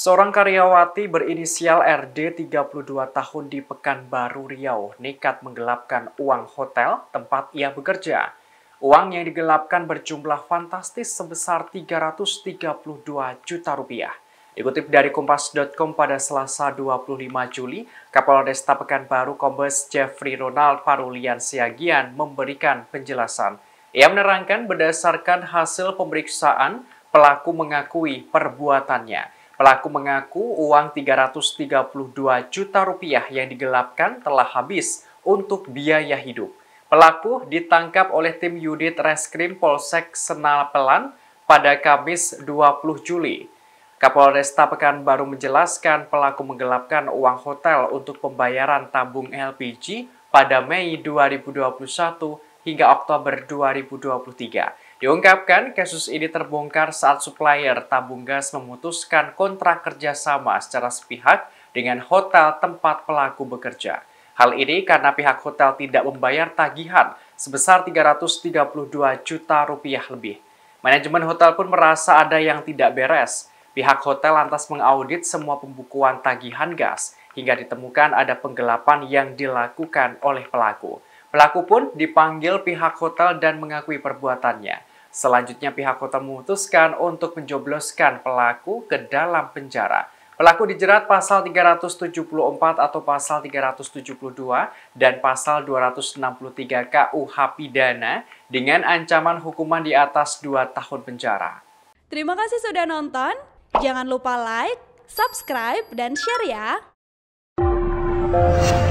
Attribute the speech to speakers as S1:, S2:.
S1: Seorang karyawati berinisial RD 32 tahun di Pekanbaru Riau nekat menggelapkan uang hotel tempat ia bekerja. Uang yang digelapkan berjumlah fantastis sebesar 332 juta rupiah. Dikutip dari Kompas.com pada Selasa 25 Juli, Kapolresta Pekanbaru Kombes Jeffrey Ronald Parulian Siagian memberikan penjelasan. Ia menerangkan berdasarkan hasil pemeriksaan, pelaku mengakui perbuatannya. Pelaku mengaku uang 332 juta rupiah yang digelapkan telah habis untuk biaya hidup. Pelaku ditangkap oleh tim unit Reskrim Polsek Senapelan pada Kamis 20 Juli. Kapolres Kapolresta baru menjelaskan pelaku menggelapkan uang hotel untuk pembayaran tabung LPG pada Mei 2021 hingga Oktober 2023 Diungkapkan, kasus ini terbongkar saat supplier tabung gas memutuskan kontrak kerjasama secara sepihak dengan hotel tempat pelaku bekerja. Hal ini karena pihak hotel tidak membayar tagihan sebesar 332 juta rupiah lebih. Manajemen hotel pun merasa ada yang tidak beres. Pihak hotel lantas mengaudit semua pembukuan tagihan gas hingga ditemukan ada penggelapan yang dilakukan oleh pelaku. Pelaku pun dipanggil pihak hotel dan mengakui perbuatannya. Selanjutnya pihak hotel memutuskan untuk menjobloskan pelaku ke dalam penjara. Pelaku dijerat pasal 374 atau pasal 372 dan pasal 263 KUH pidana dengan ancaman hukuman di atas 2 tahun penjara. Terima kasih sudah nonton. Jangan lupa like, subscribe, dan share ya.